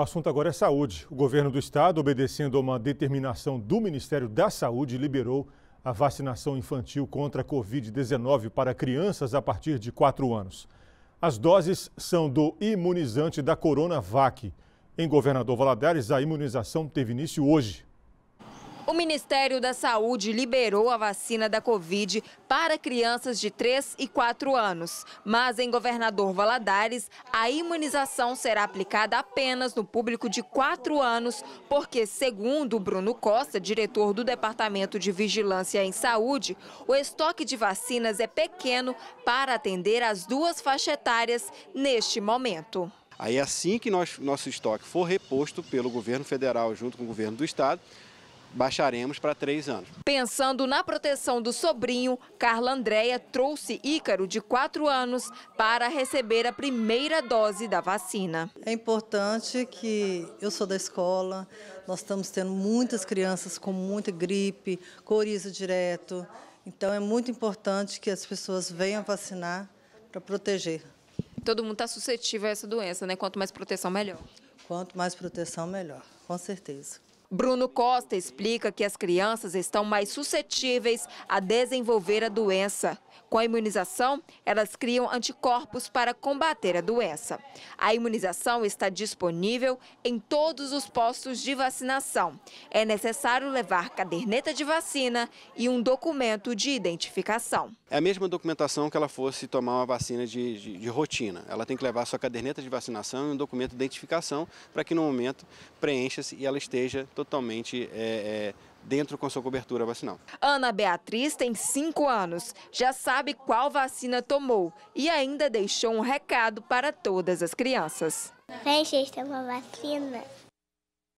O assunto agora é saúde. O governo do estado, obedecendo a uma determinação do Ministério da Saúde, liberou a vacinação infantil contra a Covid-19 para crianças a partir de 4 anos. As doses são do imunizante da Coronavac. Em Governador Valadares, a imunização teve início hoje. O Ministério da Saúde liberou a vacina da Covid para crianças de 3 e 4 anos. Mas em Governador Valadares, a imunização será aplicada apenas no público de 4 anos, porque, segundo Bruno Costa, diretor do Departamento de Vigilância em Saúde, o estoque de vacinas é pequeno para atender as duas faixas etárias neste momento. Aí assim que nós, nosso estoque for reposto pelo governo federal junto com o governo do estado, baixaremos para três anos. Pensando na proteção do sobrinho, Carla Andréia trouxe Ícaro, de quatro anos, para receber a primeira dose da vacina. É importante que eu sou da escola, nós estamos tendo muitas crianças com muita gripe, coriza direto. Então é muito importante que as pessoas venham vacinar para proteger. Todo mundo está suscetível a essa doença, né? Quanto mais proteção, melhor. Quanto mais proteção, melhor, com certeza. Bruno Costa explica que as crianças estão mais suscetíveis a desenvolver a doença. Com a imunização, elas criam anticorpos para combater a doença. A imunização está disponível em todos os postos de vacinação. É necessário levar caderneta de vacina e um documento de identificação. É a mesma documentação que ela fosse tomar uma vacina de, de, de rotina. Ela tem que levar sua caderneta de vacinação e um documento de identificação para que no momento preencha-se e ela esteja totalmente é, é, dentro com sua cobertura vacinal. Ana Beatriz tem 5 anos, já sabe qual vacina tomou e ainda deixou um recado para todas as crianças. Vai, gente, tomar vacina.